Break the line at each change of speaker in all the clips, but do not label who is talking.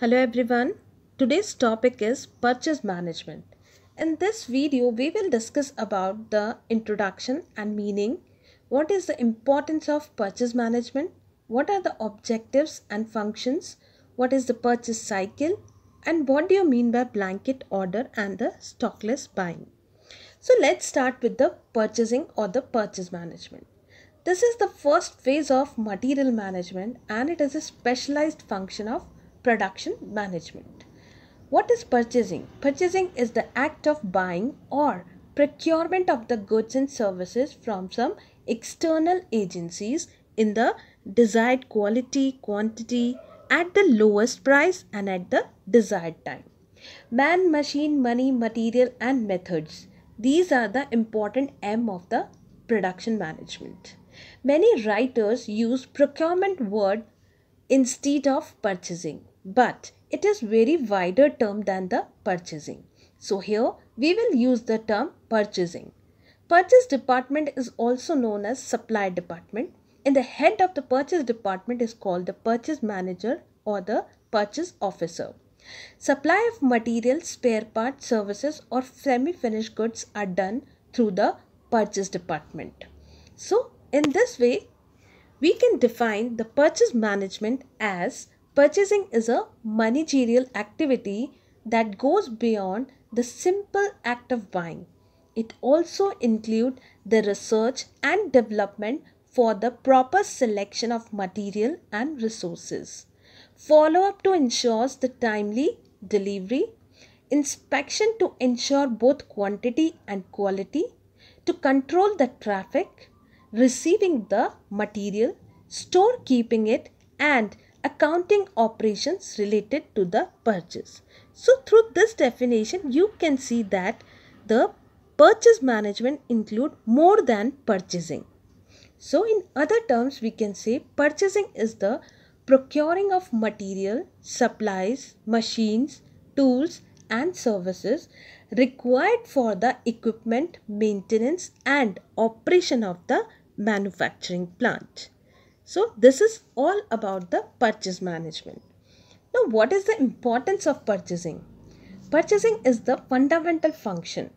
Hello everyone. Today's topic is purchase management. In this video, we will discuss about the introduction and meaning, what is the importance of purchase management, what are the objectives and functions, what is the purchase cycle, and what do you mean by blanket order and the stockless buying. So let's start with the purchasing or the purchase management. This is the first phase of material management and it is a specialized function of production management. What is purchasing? Purchasing is the act of buying or procurement of the goods and services from some external agencies in the desired quality, quantity, at the lowest price and at the desired time. Man, machine, money, material and methods. These are the important M of the production management. Many writers use procurement word instead of purchasing but it is very wider term than the purchasing. So here we will use the term purchasing. Purchase department is also known as supply department and the head of the purchase department is called the purchase manager or the purchase officer. Supply of materials, spare parts, services or semi-finished goods are done through the purchase department. So in this way, we can define the purchase management as Purchasing is a managerial activity that goes beyond the simple act of buying. It also includes the research and development for the proper selection of material and resources. Follow up to ensure the timely delivery, inspection to ensure both quantity and quality, to control the traffic, receiving the material, store keeping it and accounting operations related to the purchase. So through this definition, you can see that the purchase management include more than purchasing. So in other terms, we can say purchasing is the procuring of material, supplies, machines, tools and services required for the equipment, maintenance and operation of the manufacturing plant. So this is all about the purchase management. Now what is the importance of purchasing? Purchasing is the fundamental function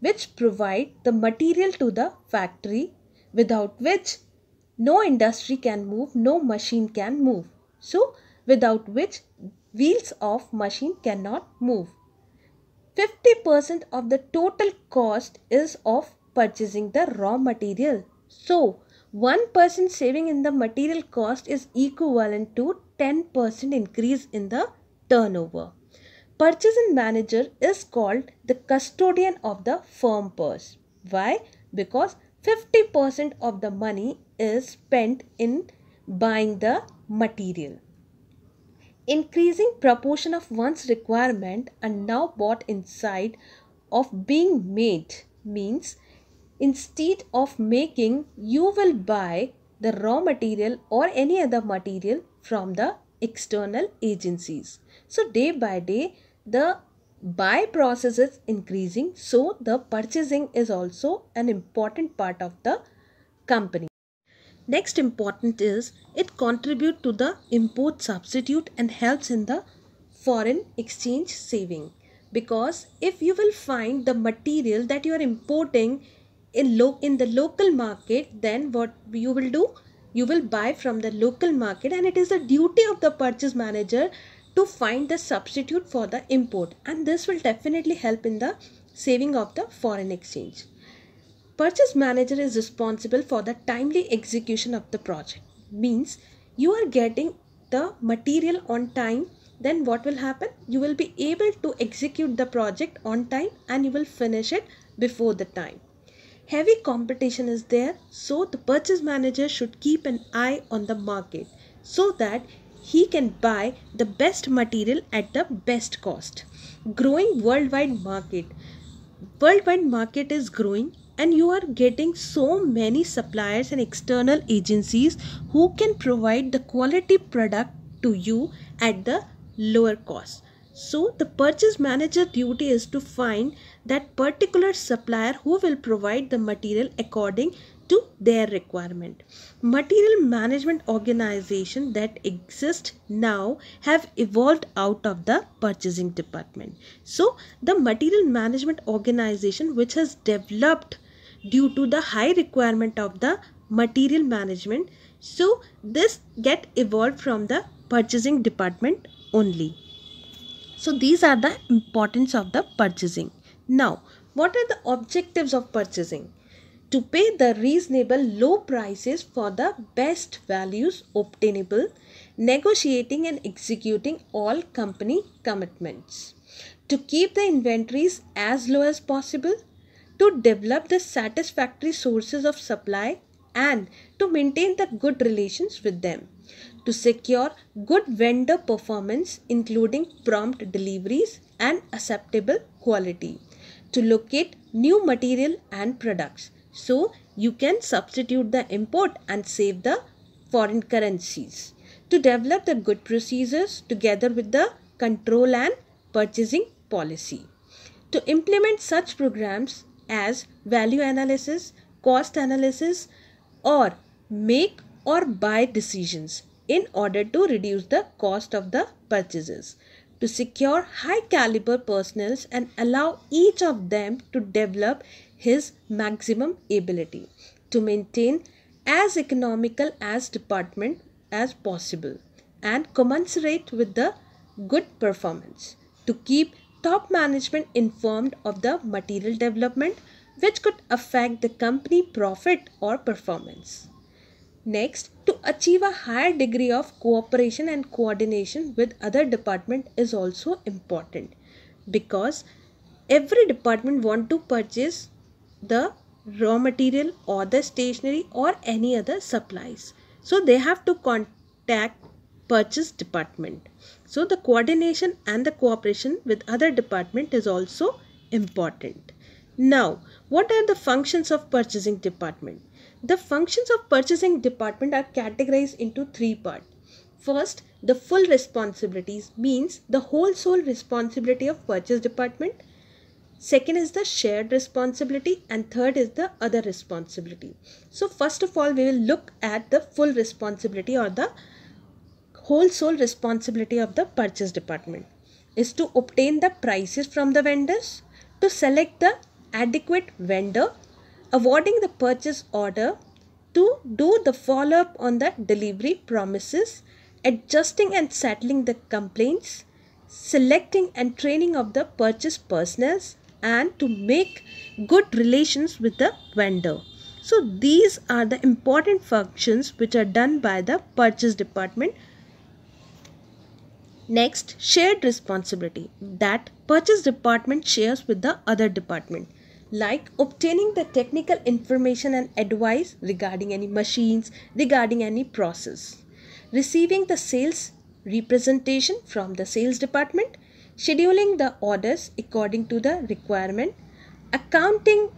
which provide the material to the factory without which no industry can move, no machine can move. So without which wheels of machine cannot move. 50% of the total cost is of purchasing the raw material. So 1% saving in the material cost is equivalent to 10% increase in the turnover. Purchasing manager is called the custodian of the firm purse. Why? Because 50% of the money is spent in buying the material. Increasing proportion of one's requirement and now bought inside of being made means Instead of making, you will buy the raw material or any other material from the external agencies. So day by day, the buy process is increasing. So the purchasing is also an important part of the company. Next important is it contribute to the import substitute and helps in the foreign exchange saving because if you will find the material that you are importing in, lo- in the local market, then what you will do? You will buy from the local market, and it is the duty of the purchase manager to find the substitute for the import, and this will definitely help in the saving of the foreign exchange. Purchase manager is responsible for the timely execution of the project, means you are getting the material on time then what will happen you will be able to execute the project on time and you will finish it before the time Heavy competition is there, so the purchase manager should keep an eye on the market so that he can buy the best material at the best cost. Growing worldwide market. Worldwide market is growing and you are getting so many suppliers and external agencies who can provide the quality product to you at the lower cost. So the purchase manager duty is to find that particular supplier who will provide the material according to their requirement. Material management organization that exist now have evolved out of the purchasing department. So the material management organization which has developed due to the high requirement of the material management. So this get evolved from the purchasing department only. So these are the importance of the purchasing. Now, what are the objectives of purchasing? To pay the reasonable low prices for the best values obtainable, negotiating and executing all company commitments. To keep the inventories as low as possible, to develop the satisfactory sources of supply and to maintain the good relations with them to secure good vendor performance including prompt deliveries and acceptable quality. To locate new material and products. So you can substitute the import and save the foreign currencies. To develop the good procedures together with the control and purchasing policy. To implement such programs as value analysis, cost analysis or make or buy decisions in order to reduce the cost of the purchases. To secure high caliber personnel and allow each of them to develop his maximum ability. To maintain as economical as department as possible and commensurate with the good performance. To keep top management informed of the material development which could affect the company profit or performance. Next, to achieve a higher degree of cooperation and coordination with other department is also important because every department want to purchase the raw material or the stationery or any other supplies. So they have to contact purchase department. So the coordination and the cooperation with other department is also important. Now, what are the functions of purchasing department? The functions of purchasing department are categorized into three parts. First, the full responsibilities means the whole sole responsibility of purchase department. Second is the shared responsibility and third is the other responsibility. So first of all, we will look at the full responsibility or the whole sole responsibility of the purchase department is to obtain the prices from the vendors, to select the adequate vendor awarding the purchase order to do the follow-up on the delivery promises, adjusting and settling the complaints, selecting and training of the purchase personnel and to make good relations with the vendor. So these are the important functions which are done by the purchase department. Next, shared responsibility that purchase department shares with the other department like obtaining the technical information and advice regarding any machines, regarding any process, receiving the sales representation from the sales department, scheduling the orders according to the requirement, accounting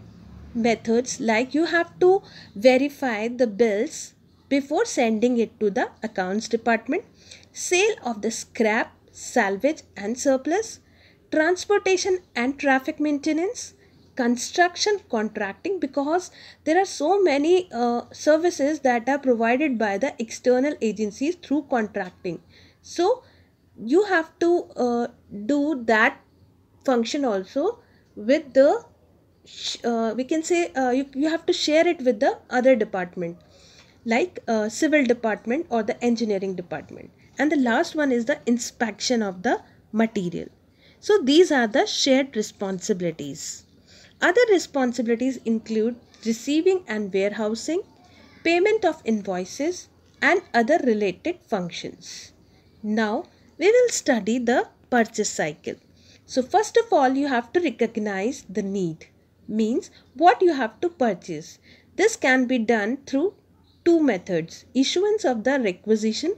methods like you have to verify the bills before sending it to the accounts department, sale of the scrap, salvage and surplus, transportation and traffic maintenance, construction contracting because there are so many uh, services that are provided by the external agencies through contracting so you have to uh, do that function also with the uh, we can say uh, you, you have to share it with the other department like uh, civil department or the engineering department and the last one is the inspection of the material so these are the shared responsibilities. Other responsibilities include receiving and warehousing, payment of invoices, and other related functions. Now, we will study the purchase cycle. So, first of all, you have to recognize the need, means what you have to purchase. This can be done through two methods, issuance of the requisition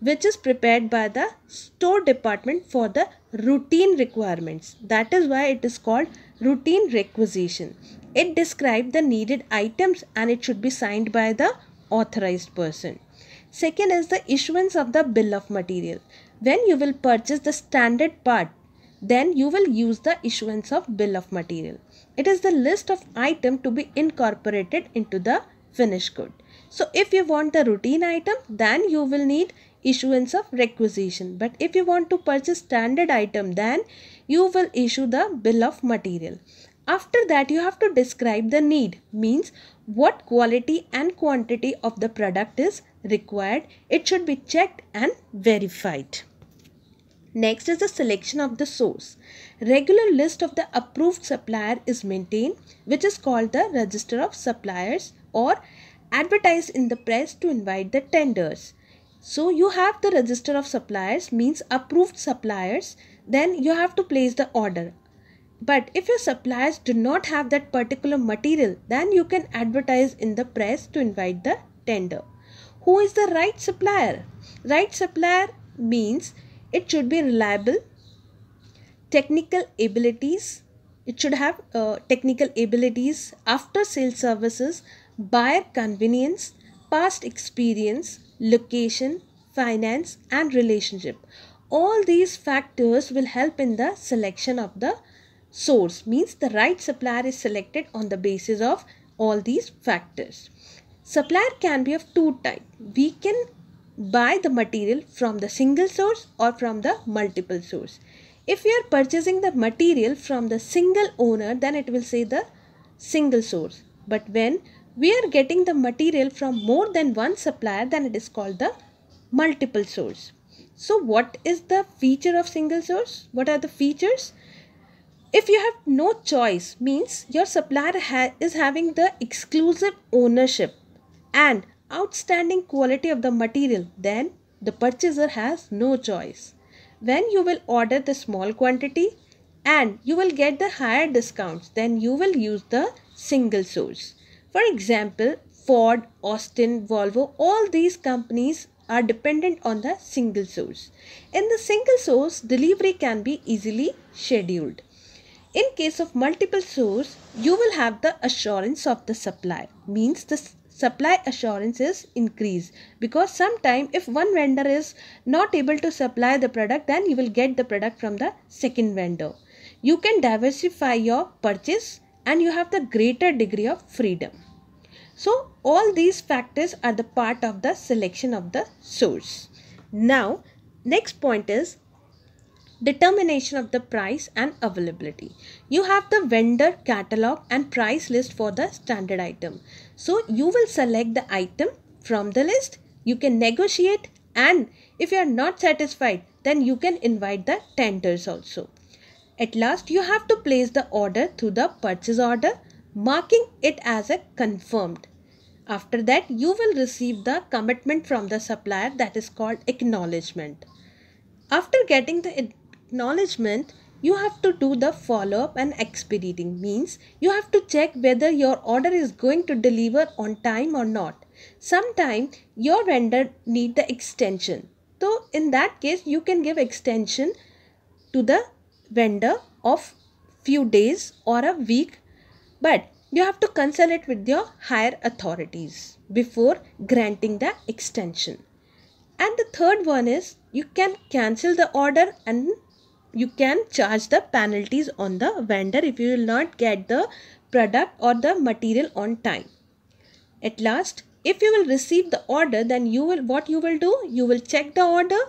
which is prepared by the store department for the routine requirements. That is why it is called routine requisition. It describes the needed items and it should be signed by the authorized person. Second is the issuance of the bill of material. When you will purchase the standard part, then you will use the issuance of bill of material. It is the list of item to be incorporated into the finished good. So if you want the routine item, then you will need issuance of requisition. But if you want to purchase standard item then you will issue the bill of material. After that you have to describe the need means what quality and quantity of the product is required. It should be checked and verified. Next is the selection of the source. Regular list of the approved supplier is maintained which is called the register of suppliers or advertised in the press to invite the tenders. So you have the register of suppliers means approved suppliers. Then you have to place the order. But if your suppliers do not have that particular material, then you can advertise in the press to invite the tender. Who is the right supplier? Right supplier means it should be reliable, technical abilities, it should have uh, technical abilities, after sales services, buyer convenience, past experience, location, finance and relationship. All these factors will help in the selection of the source means the right supplier is selected on the basis of all these factors. Supplier can be of two types. We can buy the material from the single source or from the multiple source. If we are purchasing the material from the single owner then it will say the single source. But when we are getting the material from more than one supplier then it is called the multiple source. So what is the feature of single source? What are the features? If you have no choice means your supplier ha is having the exclusive ownership and outstanding quality of the material then the purchaser has no choice. When you will order the small quantity and you will get the higher discounts then you will use the single source. For example, Ford, Austin, Volvo, all these companies are dependent on the single source. In the single source, delivery can be easily scheduled. In case of multiple source, you will have the assurance of the supply. Means the supply assurance is increased because sometime if one vendor is not able to supply the product then you will get the product from the second vendor. You can diversify your purchase and you have the greater degree of freedom. So all these factors are the part of the selection of the source. Now next point is determination of the price and availability. You have the vendor catalog and price list for the standard item. So you will select the item from the list. You can negotiate and if you are not satisfied then you can invite the tenders also. At last you have to place the order through the purchase order marking it as a confirmed. After that, you will receive the commitment from the supplier that is called acknowledgement. After getting the acknowledgement, you have to do the follow up and expediting means you have to check whether your order is going to deliver on time or not. Sometime your vendor need the extension. So in that case you can give extension to the vendor of few days or a week but you have to consult it with your higher authorities before granting the extension. And the third one is you can cancel the order and you can charge the penalties on the vendor if you will not get the product or the material on time. At last, if you will receive the order, then you will what you will do? You will check the order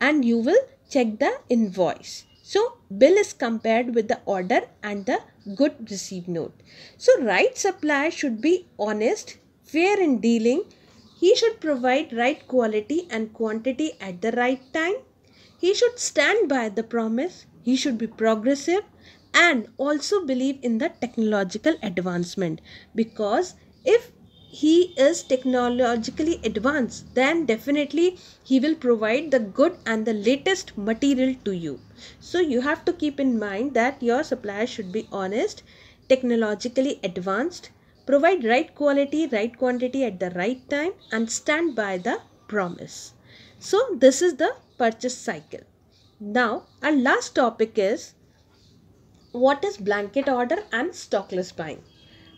and you will check the invoice. So bill is compared with the order and the good receive note. So right supplier should be honest, fair in dealing. He should provide right quality and quantity at the right time. He should stand by the promise. He should be progressive and also believe in the technological advancement because if he is technologically advanced, then definitely he will provide the good and the latest material to you. So you have to keep in mind that your supplier should be honest, technologically advanced, provide right quality, right quantity at the right time and stand by the promise. So this is the purchase cycle. Now our last topic is what is blanket order and stockless buying.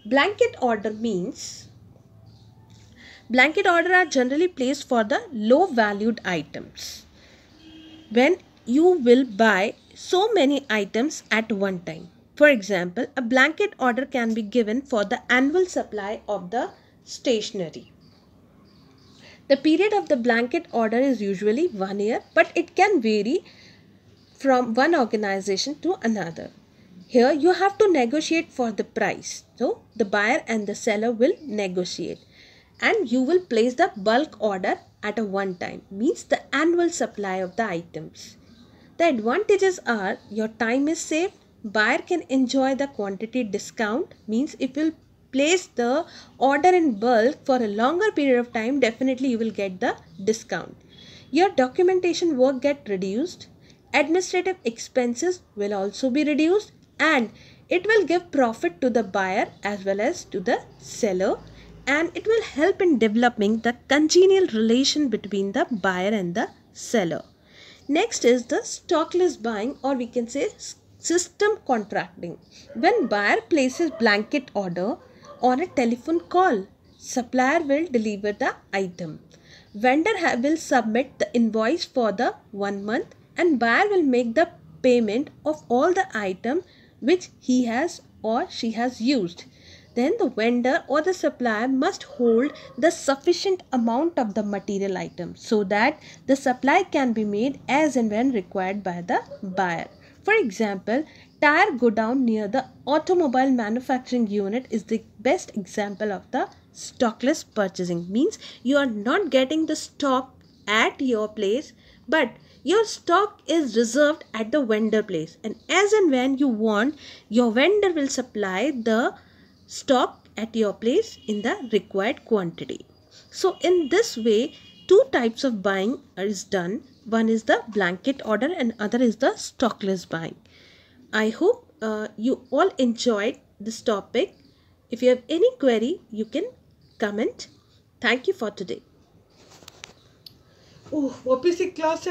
Blanket order means Blanket order are generally placed for the low valued items. When you will buy so many items at one time. For example, a blanket order can be given for the annual supply of the stationery. The period of the blanket order is usually one year, but it can vary from one organization to another. Here you have to negotiate for the price. So the buyer and the seller will negotiate and you will place the bulk order at a one time means the annual supply of the items. The advantages are your time is saved, buyer can enjoy the quantity discount means if you place the order in bulk for a longer period of time definitely you will get the discount. Your documentation work get reduced, administrative expenses will also be reduced and it will give profit to the buyer as well as to the seller and it will help in developing the congenial relation between the buyer and the seller. Next is the stockless buying or we can say system contracting. When buyer places blanket order on a telephone call, supplier will deliver the item. Vendor will submit the invoice for the one month and buyer will make the payment of all the item which he has or she has used then the vendor or the supplier must hold the sufficient amount of the material item so that the supply can be made as and when required by the buyer. For example, tire godown near the automobile manufacturing unit is the best example of the stockless purchasing. Means you are not getting the stock at your place but your stock is reserved at the vendor place and as and when you want your vendor will supply the stock at your place in the required quantity. So in this way, two types of buying is done. One is the blanket order and other is the stockless buying. I hope uh, you all enjoyed this topic. If you have any query, you can comment. Thank you for today. Oh, what is the class?